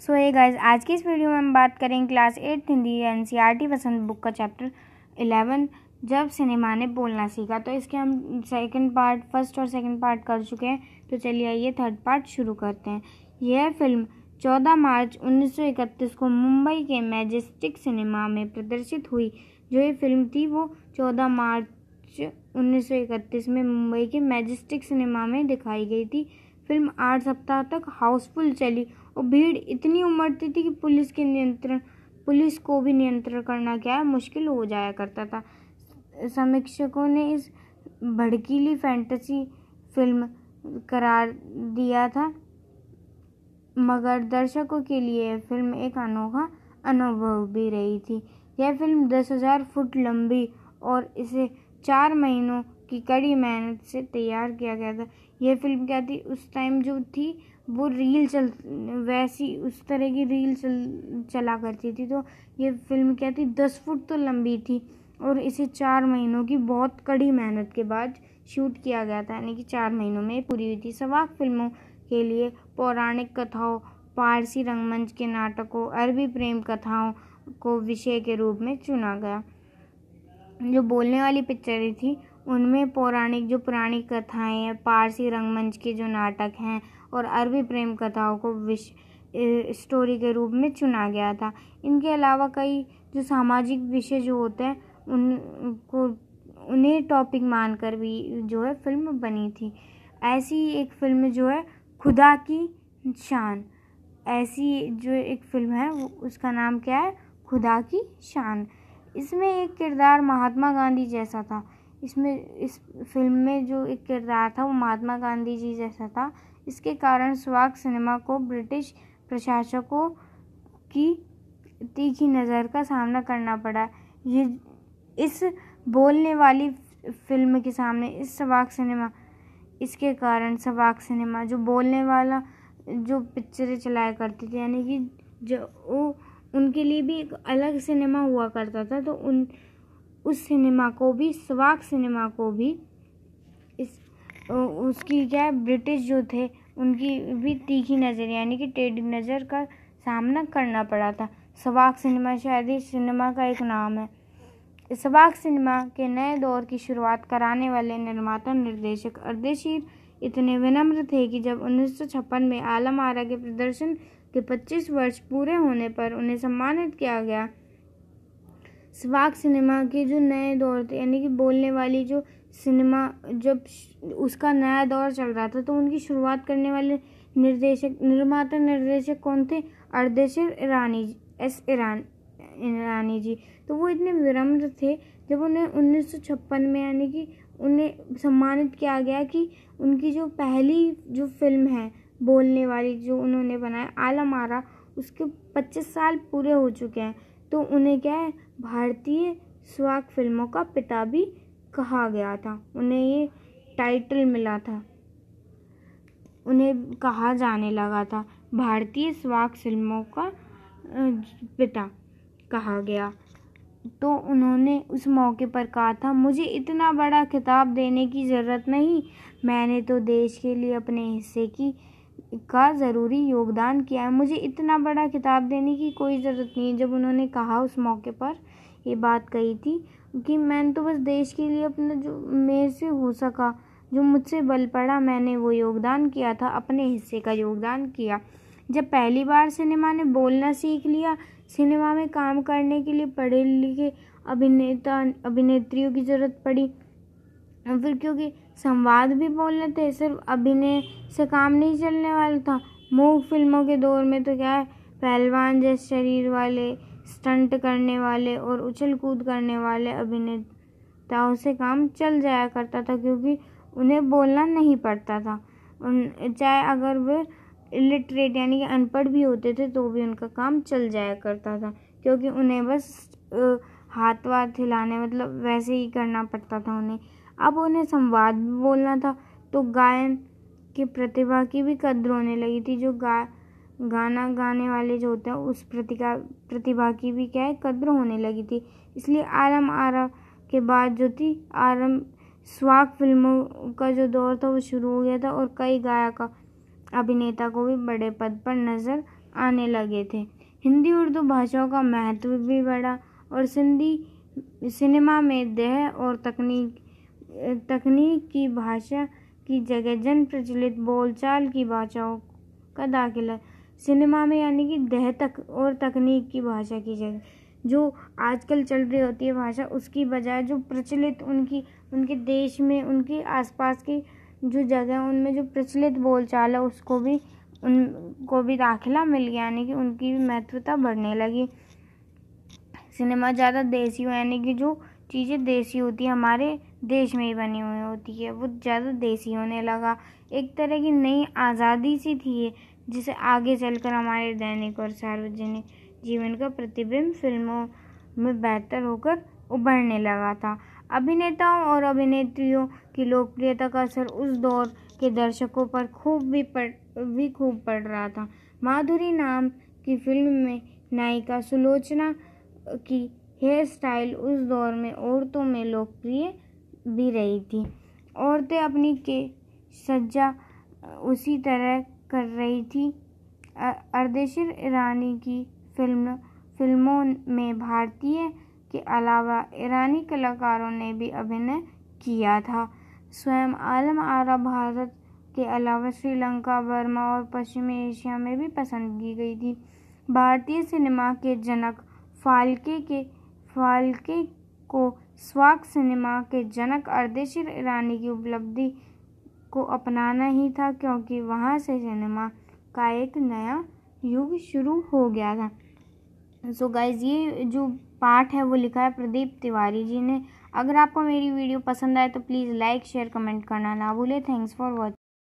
सो ये गाइज आज की इस वीडियो में हम बात करेंगे class eighth Hindi N C R T Vasant book का चैप्टर इलेवन जब सिनेमा ने बोलना सीखा तो इसके हम सेकंड पार्ट फर्स्ट और सेकंड पार्ट कर चुके हैं तो चलिए आइए थर्ड पार्ट शुरू करते हैं यह फिल्म 14 मार्च 1931 को मुंबई के मैजेस्टिक सिनेमा में प्रदर्शित हुई जो ये फिल्म थी वो 14 मार्च 1931 में मुंबई के मैजेस्टिक सिनेमा में दिखाई गई थी फिल्म आठ सप्ताह तक हाउसफुल चली और भीड़ इतनी उमड़ती थी कि पुलिस के नियंत्रण पुलिस को भी नियंत्रण करना क्या है मुश्किल हो जाया करता था समीक्षकों ने इस भड़कीली फैंटेसी फिल्म करार दिया था मगर दर्शकों के लिए फिल्म एक अनोखा अनुभव भी रही थी यह फिल्म दस हज़ार फुट लंबी और इसे चार महीनों की कड़ी मेहनत से तैयार किया गया था यह फिल्म क्या थी उस टाइम जो थी वो रील चल वैसी उस तरह की रील चल चला करती थी तो ये फिल्म क्या थी दस फुट तो लंबी थी और इसे चार महीनों की बहुत कड़ी मेहनत के बाद शूट किया गया था यानी कि चार महीनों में पूरी हुई थी सवाक फिल्मों के लिए पौराणिक कथाओं पारसी रंगमंच के नाटकों अरबी प्रेम कथाओं को विषय के रूप में चुना गया जो बोलने वाली पिक्चरें थी उनमें पौराणिक जो पुरानी कथाएँ हैं पारसी रंगमंच के जो नाटक हैं और अरबी प्रेम कथाओं को विश स्टोरी के रूप में चुना गया था इनके अलावा कई जो सामाजिक विषय जो होते हैं उनको उन्हें टॉपिक मानकर भी जो है फिल्म बनी थी ऐसी एक फिल्म जो है खुदा की शान ऐसी जो एक फिल्म है वो उसका नाम क्या है खुदा की शान इसमें एक किरदार महात्मा गांधी जैसा था इसमें इस फिल्म में जो एक किरदार था वो महात्मा गांधी जी जैसा था इसके कारण सुहाग सिनेमा को ब्रिटिश प्रशासकों की तीखी नज़र का सामना करना पड़ा ये इस बोलने वाली फिल्म के सामने इस सवाक सिनेमा इसके कारण सवाक सिनेमा जो बोलने वाला जो पिक्चरें चलाया करती थी यानी कि जो वो उनके लिए भी एक अलग सिनेमा हुआ करता था तो उन उस सिनेमा को भी सवाक सिनेमा को भी इस उसकी क्या ब्रिटिश जो थे उनकी भी तीखी नज़र यानी कि टेढ़ी नज़र का सामना करना पड़ा था सवाक सिनेमा शायद ही सिनेमा का एक नाम है सवाक सिनेमा के नए दौर की शुरुआत कराने वाले निर्माता निर्देशक अर्देशीर इतने विनम्र थे कि जब उन्नीस में आलम आरा के प्रदर्शन के 25 वर्ष पूरे होने पर उन्हें सम्मानित किया गया स्वाग सिनेमा के जो नए दौर थे यानी कि बोलने वाली जो सिनेमा जब उसका नया दौर चल रहा था तो उनकी शुरुआत करने वाले निर्देशक निर्माता निर्देशक कौन थे अर्देशिर ईरानी एस ईरान ईरानी जी तो वो इतने विनम्र थे जब उन्हें उन्नीस में यानी कि उन्हें सम्मानित किया गया कि उनकी जो पहली जो फिल्म है बोलने वाली जो उन्होंने बनाया आलम आरा उसके पच्चीस साल पूरे हो चुके हैं तो उन्हें क्या है भारतीय सुहाग फिल्मों का पिता भी कहा गया था उन्हें ये टाइटल मिला था उन्हें कहा जाने लगा था भारतीय सुहाग फिल्मों का पिता कहा गया तो उन्होंने उस मौके पर कहा था मुझे इतना बड़ा खिताब देने की ज़रूरत नहीं मैंने तो देश के लिए अपने हिस्से की का ज़रूरी योगदान किया है मुझे इतना बड़ा किताब देने की कोई ज़रूरत नहीं है जब उन्होंने कहा उस मौके पर ये बात कही थी कि मैंने तो बस देश के लिए अपना जो मेरे से हो सका जो मुझसे बल पड़ा मैंने वो योगदान किया था अपने हिस्से का योगदान किया जब पहली बार सिनेमा ने बोलना सीख लिया सिनेमा में काम करने के लिए पढ़े लिखे अभिनेता अभिनेत्रियों की ज़रूरत पड़ी फिर क्योंकि संवाद भी बोलने थे सिर्फ अभिनय से काम नहीं चलने वाला था मूव फिल्मों के दौर में तो क्या है पहलवान जैसे शरीर वाले स्टंट करने वाले और उछल कूद करने वाले अभिनेताओं से काम चल जाया करता था क्योंकि उन्हें बोलना नहीं पड़ता था उन चाहे अगर वे इलिटरेट यानी कि अनपढ़ भी होते थे तो भी उनका काम चल जाया करता था क्योंकि उन्हें बस हाथ वाथ हिलाने मतलब वैसे ही करना पड़ता था उन्हें अब उन्हें संवाद भी बोलना था तो गायन की प्रतिभा की भी कद्र होने लगी थी जो गा गाना गाने वाले जो होते हैं उस प्रतिभा प्रतिभा की भी क्या है कद्र होने लगी थी इसलिए आरम आरा के बाद जो थी आरम स्वाक फिल्मों का जो दौर था वो शुरू हो गया था और कई गायक अभिनेता को भी बड़े पद पर नज़र आने लगे थे हिंदी उर्दू भाषाओं का महत्व भी बढ़ा और सिंधी सिनेमा में देह और तकनीक तकनीक की भाषा की जगह जन प्रचलित बोलचाल की भाषाओं का दाखिला सिनेमा में यानी कि दहतक और तकनीक की भाषा की जगह जो आजकल चल रही होती है भाषा उसकी बजाय जो प्रचलित उनकी उनके देश में उनके आसपास की जो जगह उनमें जो प्रचलित बोलचाल है उसको भी उनको भी दाखिला मिल गया यानी कि उनकी भी महत्वता बढ़ने लगी सिनेमा ज़्यादा देसी हो यानी कि जो चीज़ें देसी होती हैं हमारे देश में ही बनी हुई होती है वो ज़्यादा देसी होने लगा एक तरह की नई आज़ादी सी थी जिसे आगे चलकर हमारे दैनिक और सार्वजनिक जीवन का प्रतिबिंब फिल्मों में बेहतर होकर उभरने लगा था अभिनेताओं और अभिनेत्रियों की लोकप्रियता का असर उस दौर के दर्शकों पर खूब भी पड़ भी खूब पड़ रहा था माधुरी नाम की फिल्म में नायिका सुलोचना की हेयर स्टाइल उस दौर में औरतों में लोकप्रिय भी रही थी औरतें अपनी के सज्जा उसी तरह कर रही थी अर्देशिर ईरानी की फिल्म फिल्मों में भारतीय के अलावा ईरानी कलाकारों ने भी अभिनय किया था स्वयं आलम आरा भारत के अलावा श्रीलंका बर्मा और पश्चिमी एशिया में भी पसंद की गई थी भारतीय सिनेमा के जनक फाल्के के फाल्के को स्वाग सिनेमा के जनक अर्देशीर ईरानी की उपलब्धि को अपनाना ही था क्योंकि वहाँ से सिनेमा का एक नया युग शुरू हो गया था सो so गाइज ये जो पाठ है वो लिखा है प्रदीप तिवारी जी ने अगर आपको मेरी वीडियो पसंद आए तो प्लीज़ लाइक शेयर कमेंट करना ना भूले थैंक्स फॉर वॉचिंग